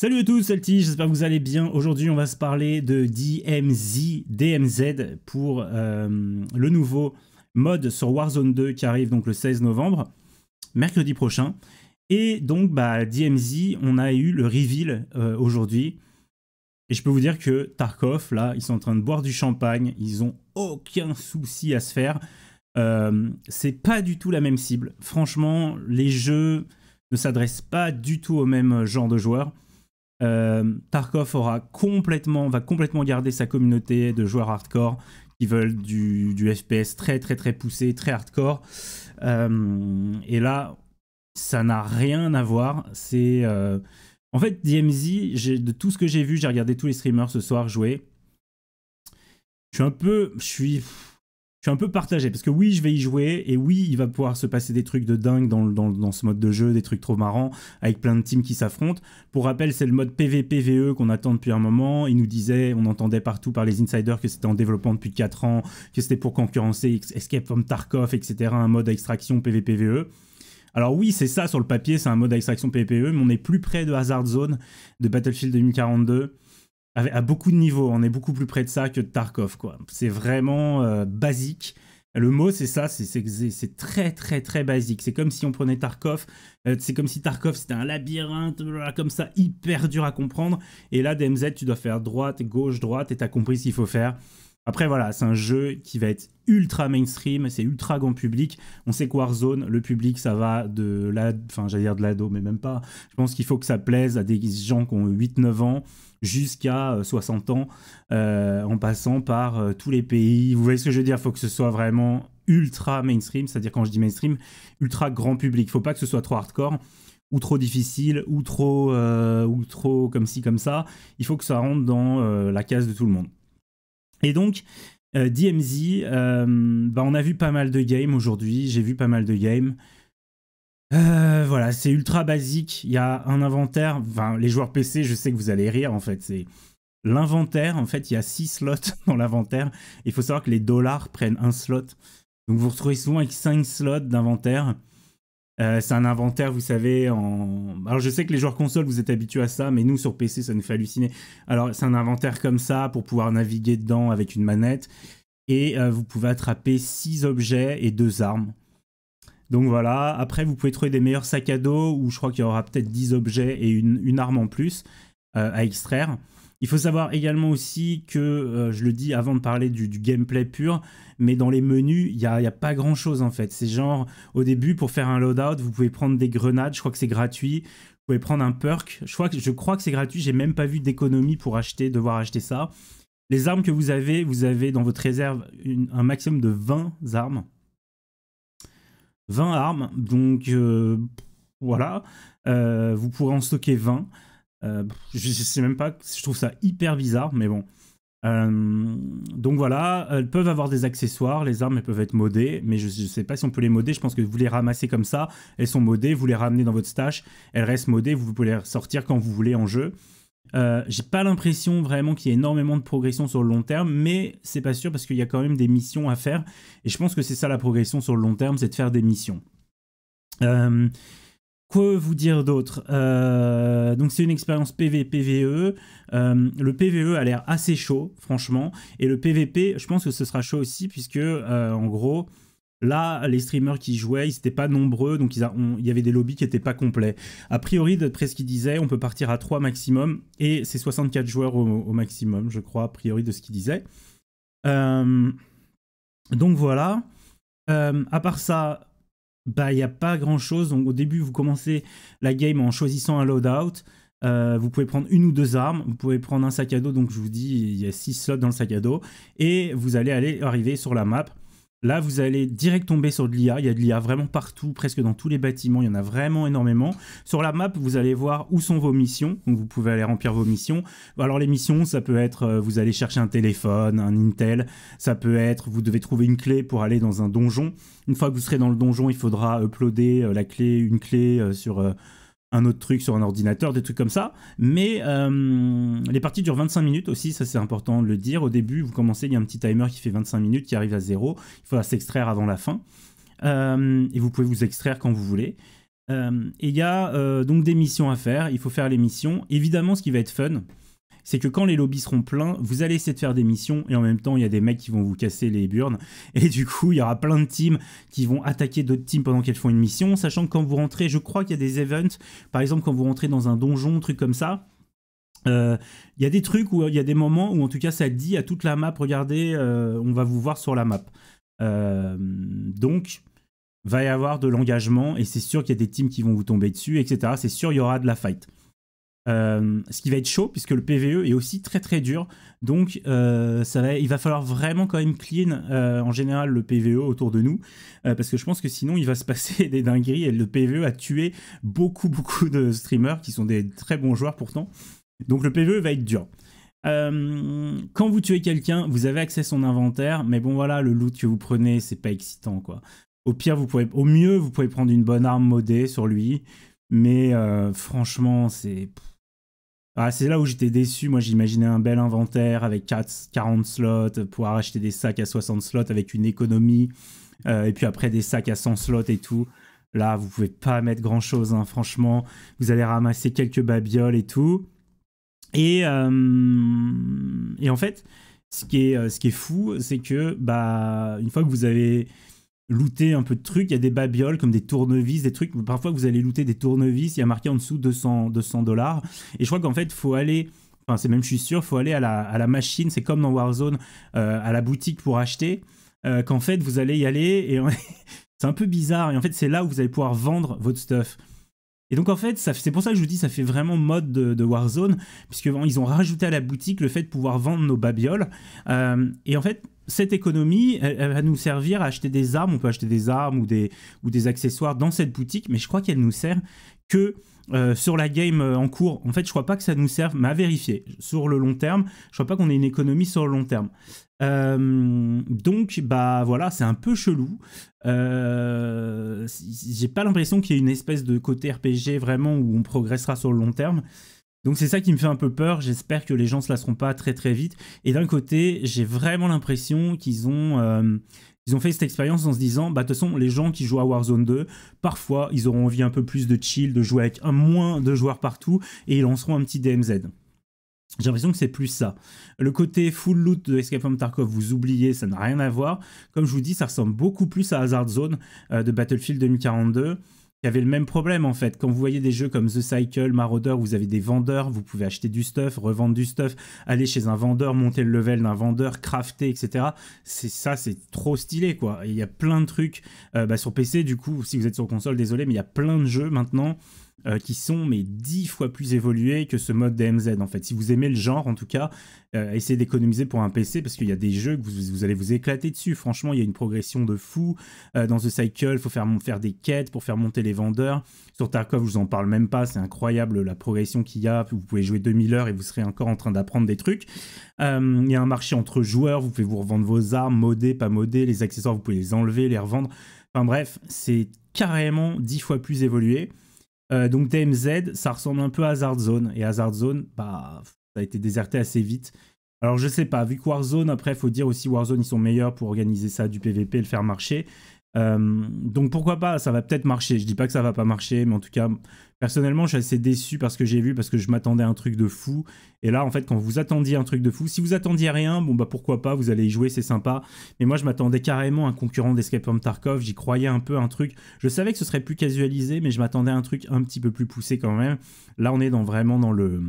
Salut à tous, c'est j'espère que vous allez bien. Aujourd'hui, on va se parler de DMZ, DMZ pour euh, le nouveau mode sur Warzone 2 qui arrive donc le 16 novembre, mercredi prochain. Et donc, bah, DMZ, on a eu le reveal euh, aujourd'hui. Et je peux vous dire que Tarkov, là, ils sont en train de boire du champagne, ils ont aucun souci à se faire. Euh, c'est pas du tout la même cible. Franchement, les jeux ne s'adressent pas du tout au même genre de joueurs. Euh, Tarkov aura complètement, va complètement garder sa communauté de joueurs hardcore qui veulent du, FPS très très très poussé, très hardcore. Euh, et là, ça n'a rien à voir. C'est euh, en fait DMZ. De tout ce que j'ai vu, j'ai regardé tous les streamers ce soir jouer. Je suis un peu, je suis je suis un peu partagé parce que oui, je vais y jouer et oui, il va pouvoir se passer des trucs de dingue dans, ce mode de jeu, des trucs trop marrants avec plein de teams qui s'affrontent. Pour rappel, c'est le mode PVPVE qu'on attend depuis un moment. Ils nous disaient, on entendait partout par les insiders que c'était en développement depuis 4 ans, que c'était pour concurrencer Escape from Tarkov, etc. Un mode à extraction PVPVE. Alors oui, c'est ça sur le papier, c'est un mode à extraction PVE, mais on est plus près de Hazard Zone, de Battlefield 2042 à, beaucoup de niveaux. On est beaucoup plus près de ça que de Tarkov, quoi. C'est vraiment euh, basique. Le mot, c'est ça, c'est très très très basique. C'est comme si on prenait Tarkov, euh, c'est comme si Tarkov c'était un labyrinthe, comme ça, hyper dur à comprendre. Et là, DMZ, tu dois faire droite, gauche, droite, et t'as compris ce qu'il faut faire. Après, voilà, c'est un jeu qui va être ultra mainstream, c'est ultra grand public. On sait que Warzone, le public, ça va de la, enfin, j'allais dire de l'ado, mais même pas. Je pense qu'il faut que ça plaise à des gens qui ont 8-9 ans jusqu'à 60 euh, ans, euh, en passant par euh, tous les pays. Vous voyez ce que je veux dire Il faut que ce soit vraiment ultra mainstream, c'est-à-dire quand je dis mainstream, ultra grand public. Il ne Faut pas que ce soit trop hardcore ou trop difficile ou trop ou trop comme ci comme ça. Il faut que ça rentre dans la case de tout le monde. Et donc, euh, DMZ, euh, bah, on a vu pas mal de games aujourd'hui, j'ai vu pas mal de games. Euh, voilà, c'est ultra basique. Il y a un inventaire. Enfin, les joueurs PC, je sais que vous allez rire en fait. C'est l'inventaire. En fait, il y a 6 slots dans l'inventaire. Il faut savoir que les dollars prennent un slot. Donc vous vous retrouvez souvent avec 5 slots d'inventaire. Euh, c'est un inventaire, vous savez. En... Alors, je sais que les joueurs console, vous êtes habitués à ça, mais nous, sur PC, ça nous fait halluciner. Alors, c'est un inventaire comme ça pour pouvoir naviguer dedans avec une manette. Et euh, vous pouvez attraper 6 objets et 2 armes. Donc voilà. Après, vous pouvez trouver des meilleurs sacs à dos où je crois qu'il y aura peut-être 10 objets et une, arme en plus euh, à extraire. Il faut savoir également aussi que, euh, je le dis avant de parler du, gameplay pur, mais dans les menus, il n'y a, a, pas grand-chose en fait. C'est genre, au début, pour faire un loadout, vous pouvez prendre des grenades, je crois que c'est gratuit. Vous pouvez prendre un perk, je crois que, je crois que c'est gratuit, j'ai même pas vu d'économie pour acheter, devoir acheter ça. Les armes que vous avez, vous avez dans votre réserve un maximum de 20 armes. 20 armes, donc euh, voilà, euh, vous pourrez en stocker 20. Euh, je, sais même pas, je trouve ça hyper bizarre, mais bon. Euh, donc voilà, elles peuvent avoir des accessoires, les armes elles peuvent être modées, mais je ne sais pas si on peut les moder. Je pense que vous les ramassez comme ça, elles sont modées, vous les ramenez dans votre stash, elles restent modées, vous pouvez les ressortir quand vous voulez en jeu. Euh, j'ai pas l'impression vraiment qu'il y ait énormément de progression sur le long terme, mais c'est pas sûr parce qu'il y a quand même des missions à faire. Et je pense que c'est ça la progression sur le long terme, c'est de faire des missions. Euh, que vous dire d'autre euh, Donc c'est une expérience PV-PVE. Euh, le PVE a l'air assez chaud, franchement. Et le PVP, je pense que ce sera chaud aussi, puisque euh, en gros, là, les streamers qui jouaient, ils n'étaient pas nombreux, donc il y avait des lobbies qui n'étaient pas complets. A priori, d'après ce qu'ils disait, on peut partir à 3 maximum, et c'est 64 joueurs au, maximum, je crois, a priori de ce qu'ils disait. donc voilà. à part ça, bah il n'y a pas grand chose. Donc au début, vous commencez la game en choisissant un loadout. Euh, vous pouvez prendre une ou deux armes, vous pouvez prendre un sac à dos, donc je vous dis, il y a 6 slots dans le sac à dos, et vous allez aller arriver sur la map. Là, vous allez direct tomber sur de l'IA. Il y a de l'IA vraiment partout, presque dans tous les bâtiments. Il y en a vraiment énormément. Sur la map, vous allez voir où sont vos missions. Donc, vous pouvez aller remplir vos missions. Alors, les missions, ça peut être euh, vous allez chercher un téléphone, un Intel. Ça peut être vous devez trouver une clé pour aller dans un donjon. Une fois que vous serez dans le donjon, il faudra uploader euh, la clé, une clé euh, sur un autre truc sur un ordinateur, des trucs comme ça. Mais euh, les parties durent 25 minutes aussi, ça c'est important de le dire. Au début, vous commencez, il y a un petit timer qui fait 25 minutes, qui arrive à zéro. Il faudra s'extraire avant la fin. Euh, et vous pouvez vous extraire quand vous voulez. Euh, et il y a donc des missions à faire, il faut faire les missions. Évidemment, ce qui va être fun, c'est que quand les lobbies seront pleins, vous allez essayer de faire des missions et en même temps, il y a des mecs qui vont vous casser les burnes. Et du coup, il y aura plein de teams qui vont attaquer d'autres teams pendant qu'elles font une mission, sachant que quand vous rentrez, je crois qu'il y a des events, par exemple quand vous rentrez dans un donjon, truc comme ça. Euh, il y a des trucs où il y a des moments où en tout cas ça dit à toute la map regardez euh, on va vous voir sur la map euh, donc va y avoir de l'engagement et c'est sûr qu'il y a des teams qui vont vous tomber dessus etc c'est sûr il y aura de la fight euh, ce qui va être chaud puisque le PVE est aussi très très dur. Donc euh, ça va, il va falloir vraiment quand même clean euh, en général le PVE autour de nous parce que je pense que sinon il va se passer des dingueries et le PVE a tué beaucoup beaucoup de streamers qui sont des très bons joueurs pourtant. Donc le PVE va être dur. quand vous tuez quelqu'un, vous avez accès à son inventaire, mais bon voilà, le loot que vous prenez, c'est pas excitant quoi. Au pire, vous pouvez, au mieux, vous pouvez prendre une bonne arme modée sur lui. Mais euh, franchement, c'est. Ah, c'est là où j'étais déçu. Moi, j'imaginais un bel inventaire avec 4, 40 slots, euh, pouvoir acheter des sacs à 60 slots avec une économie, euh, et puis après des sacs à 100 slots et tout. Là, vous pouvez pas mettre grand chose, hein, franchement. Vous allez ramasser quelques babioles et tout. Et, et en fait, ce qui est, ce qui est fou, c'est que bah, une fois que vous avez looter un peu de trucs. Il y a des babioles comme des tournevis, des trucs. Parfois, vous allez looter des tournevis, il y a marqué en dessous 200 dollars. et je crois qu'en fait, il faut aller. Enfin, c'est même, je suis sûr, faut aller à la, machine. C'est comme dans Warzone, euh, à la boutique pour acheter. Euh, qu'en fait, vous allez y aller et c'est un peu bizarre. Et en fait, c'est là où vous allez pouvoir vendre votre stuff. Et donc en fait, c'est pour ça que je vous dis, ça fait vraiment mode de, Warzone, puisque ils ont rajouté à la boutique le fait de pouvoir vendre nos babioles. Euh, et en fait, cette économie, elle, va nous servir à acheter des armes. On peut acheter des armes ou des, accessoires dans cette boutique, mais je crois qu'elle nous sert que euh, sur la game euh, en cours. En fait, je ne crois pas que ça nous serve, mais à vérifier. Sur le long terme, je ne crois pas qu'on ait une économie sur le long terme. Euh, donc, bah voilà, c'est un peu chelou. Euh, j'ai pas l'impression qu'il y ait une espèce de côté RPG vraiment où on progressera sur le long terme. Donc c'est ça qui me fait un peu peur, j'espère que les gens se lasseront pas très très vite. Et d'un côté, j'ai vraiment l'impression qu'ils ont, euh, ont fait cette expérience en se disant, bah de toute façon, les gens qui jouent à Warzone 2, parfois, ils auront envie un peu plus de chill, de jouer avec un moins de joueurs partout, et ils lanceront un petit DMZ. J'ai l'impression que c'est plus ça. Le côté full loot de Escape from Tarkov, vous oubliez, ça n'a rien à voir. Comme je vous dis, ça ressemble beaucoup plus à Hazard Zone euh, de Battlefield 2042 qui avait le même problème en fait. Quand vous voyez des jeux comme The Cycle, Marauder, vous avez des vendeurs, vous pouvez acheter du stuff, revendre du stuff, aller chez un vendeur, monter le level d'un vendeur, crafter, etc. C'est ça, c'est trop stylé quoi. Il y a plein de trucs euh, bah, sur PC du coup, si vous êtes sur console, désolé, mais il y a plein de jeux maintenant euh, qui sont mais dix fois plus évolués que ce mode DMZ en fait. Si vous aimez le genre en tout cas, euh, essayez d'économiser pour un PC parce qu'il y a des jeux que vous, allez vous éclater dessus. Franchement, il y a une progression de fou. Euh, dans The Cycle, il faut faire, faire des quêtes pour faire monter les vendeurs. Sur Tarkov, je vous en parle même pas, c'est incroyable la progression qu'il y a. Vous pouvez jouer 2000 heures et vous serez encore en train d'apprendre des trucs. il y a un marché entre joueurs, vous pouvez vous revendre vos armes, modées, pas modées, les accessoires, vous pouvez les enlever, les revendre. Enfin bref, c'est carrément 10 fois plus évolué. Euh, donc TMZ, ça ressemble un peu à Hazard Zone. Et Hazard Zone, bah, ça a été déserté assez vite. Alors je sais pas, vu que Warzone, après, faut dire aussi Warzone, ils sont meilleurs pour organiser ça, du PVP, le faire marcher. Euh, donc pourquoi pas, ça va peut-être marcher. Je dis pas que ça va pas marcher, mais en tout cas, personnellement, je suis assez déçu parce que j'ai vu, parce que je m'attendais à un truc de fou. Et là, en fait, quand vous attendiez un truc de fou, si vous attendiez rien, bon bah pourquoi pas, vous allez y jouer, c'est sympa. Mais moi, je m'attendais carrément à un concurrent d'Escape from Tarkov. J'y croyais un peu, un truc. Je savais que ce serait plus casualisé, mais je m'attendais à un truc un petit peu plus poussé quand même. Là, on est dans vraiment dans le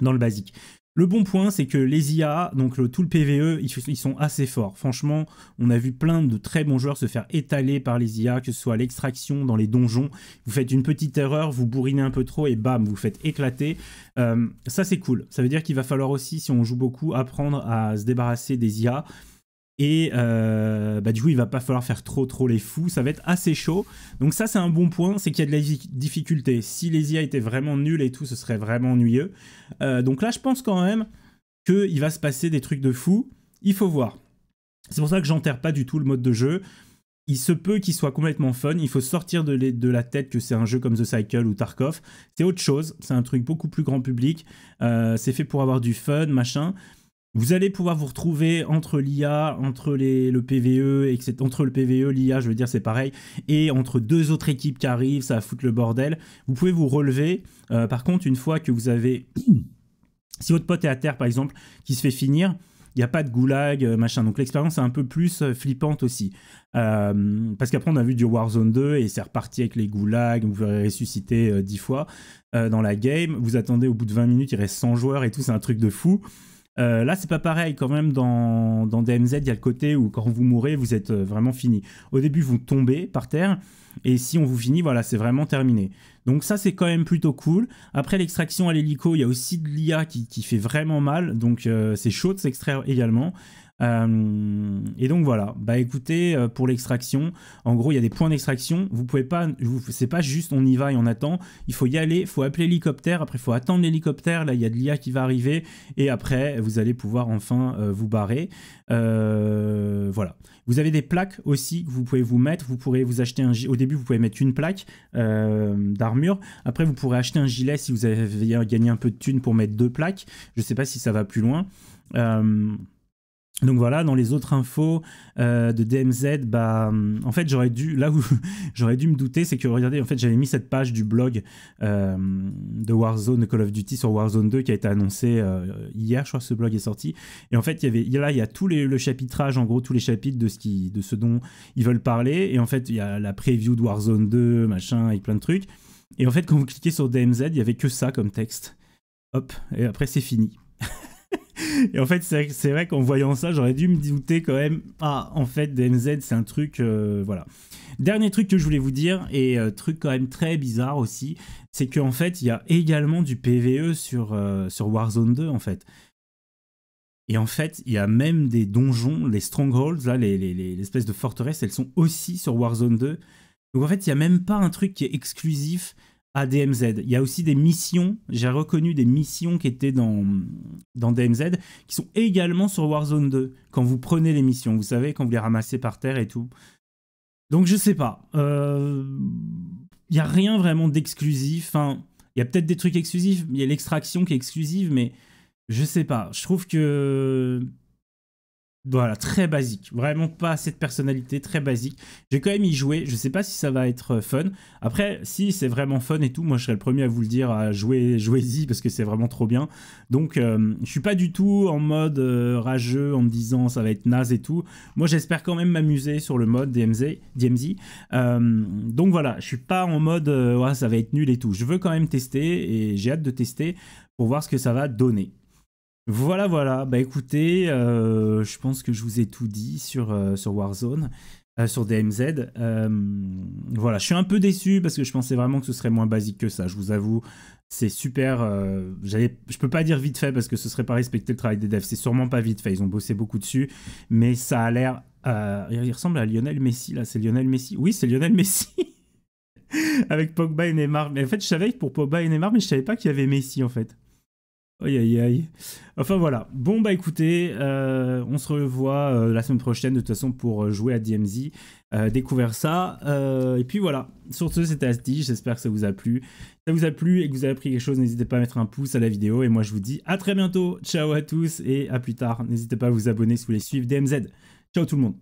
dans le basique. Le bon point, c'est que les IA, donc tout le PVE, ils, sont assez forts. Franchement, on a vu plein de très bons joueurs se faire étaler par les IA, que ce soit l'extraction dans les donjons. Vous faites une petite erreur, vous bourrinez un peu trop et bam, vous faites éclater. Euh, ça, c'est cool. Ça veut dire qu'il va falloir aussi, si on joue beaucoup, apprendre à se débarrasser des IA. Et euh, bah, du coup, il va pas falloir faire trop trop les fous. Ça va être assez chaud. Donc ça, c'est un bon point, c'est qu'il y a de la difficulté. Si les IA étaient vraiment nuls et tout, ce serait vraiment ennuyeux. Euh, donc là, je pense quand même qu'il va se passer des trucs de fou. Il faut voir. C'est pour ça que j'enterre pas du tout le mode de jeu. Il se peut qu'il soit complètement fun. Il faut sortir de, de la tête que c'est un jeu comme The Cycle ou Tarkov. C'est autre chose. C'est un truc beaucoup plus grand public. Euh, c'est fait pour avoir du fun, machin. Vous allez pouvoir vous retrouver entre l'IA, e, entre le PVE, Entre le PVE, l'IA, je veux dire, c'est pareil, et entre deux autres équipes qui arrivent, ça va foutre le bordel. Vous pouvez vous relever. Euh, par contre, une fois que vous avez. Si votre pote est à terre, par exemple, qui se fait finir, il n'y a pas de goulag, euh, machin. Donc l'expérience est un peu plus euh, flippante aussi. parce qu'après, on a vu du Warzone 2 et c'est reparti avec les goulags. Vous verrez ressusciter dix fois dans la game. Vous attendez au bout de 20 minutes, il reste 100 joueurs et tout. C'est un truc de fou. Euh, là, c'est pas pareil quand même. Dans, DMZ, il y a le côté où quand vous mourrez, vous êtes euh, vraiment fini. Au début, vous tombez par terre. Et si on vous finit, voilà, c'est vraiment terminé. Donc ça, c'est quand même plutôt cool. Après l'extraction à l'hélico, il y a aussi de l'IA qui, fait vraiment mal. Donc euh, c'est chaud de s'extraire également. Euh, et donc voilà, bah écoutez, euh, pour l'extraction, en gros, il y a des points d'extraction. Vous pouvez pas, c'est pas juste on y va et on attend. Il faut y aller, faut appeler l'hélicoptère, après il faut attendre l'hélicoptère. Là, il y a de l'IA qui va arriver et après vous allez pouvoir enfin euh, vous barrer. voilà. Vous avez des plaques aussi que vous pouvez vous mettre. Vous pourrez vous acheter un au début, vous pouvez mettre une plaque d'armure. Après, vous pourrez acheter un gilet si vous avez gagné un peu de thunes pour mettre deux plaques. Je sais pas si ça va plus loin. Euh, donc voilà, dans les autres infos euh, de DMZ, bah, hum, en fait, j'aurais dû, là où j'aurais dû me douter, c'est que regardez, en fait, j'avais mis cette page du blog euh, de Warzone, de Call of Duty sur Warzone 2 qui a été annoncé euh, hier, je crois que ce blog est sorti. Et en fait, il y avait, là, il y a tout les, le chapitrage, en gros, tous les chapitres de ce, de ce dont ils veulent parler. Et en fait, il y a la preview de Warzone 2, machin, et plein de trucs. Et en fait, quand vous cliquez sur DMZ, il n'y avait que ça comme texte. Hop, et après, c'est fini. Et en fait, c'est vrai qu'en voyant ça, j'aurais dû me douter quand même. Ah, en fait, DMZ, c'est un truc. Euh, voilà. Dernier truc que je voulais vous dire, et euh, truc quand même très bizarre aussi, c'est qu'en fait, il y a également du PVE sur, euh, sur Warzone 2, en fait. Et en fait, il y a même des donjons, les strongholds, là, les, les espèces de forteresses, elles sont aussi sur Warzone 2. Donc en fait, il n'y a même pas un truc qui est exclusif à DMZ. Il y a aussi des missions, j'ai reconnu des missions qui étaient dans, dans DMZ, qui sont également sur Warzone 2, quand vous prenez les missions, vous savez, quand vous les ramassez par terre et tout. Donc je sais pas. Euh, il y n'y a rien vraiment d'exclusif. Enfin, il y a peut-être des trucs exclusifs, il y a l'extraction qui est exclusive, mais je sais pas. Je trouve que voilà, très basique. Vraiment pas cette personnalité, très basique. J'ai quand même y joué. Je sais pas si ça va être euh, fun. Après, si c'est vraiment fun et tout, moi je serais le premier à vous le dire, à jouer, jouez-y parce que c'est vraiment trop bien. Donc, euh, je suis pas du tout en mode euh, rageux en me disant ça va être naze et tout. Moi, j'espère quand même m'amuser sur le mode DMZ. donc voilà, je suis pas en mode ça va être nul et tout. Je veux quand même tester et j'ai hâte de tester pour voir ce que ça va donner. Voilà, voilà. Bah écoutez, euh, je pense que je vous ai tout dit sur, euh, sur Warzone, euh, sur DMZ. voilà, je suis un peu déçu parce que je pensais vraiment que ce serait moins basique que ça. Je vous avoue, c'est super. j'avais, je peux pas dire vite fait parce que ce serait pas respecter le travail des devs. C'est sûrement pas vite fait. Ils ont bossé beaucoup dessus, mais ça a l'air. il ressemble à Lionel Messi là. C'est Lionel Messi. Oui, c'est Lionel Messi. Avec Pogba et Neymar. Mais en fait, je savais pour Pogba et Neymar, mais je savais pas qu'il y avait Messi en fait. Aïe aïe Enfin voilà. Bon bah écoutez, euh, on se revoit euh, la semaine prochaine de toute façon pour euh, jouer à DMZ, euh, découvrir ça. et puis voilà. Sur ce, c'était Asti. J'espère que ça vous a plu. Si ça vous a plu et que vous avez appris quelque chose, n'hésitez pas à mettre un pouce à la vidéo. Et moi je vous dis à très bientôt. Ciao à tous et à plus tard. N'hésitez pas à vous abonner si vous voulez suivre DMZ. Ciao tout le monde.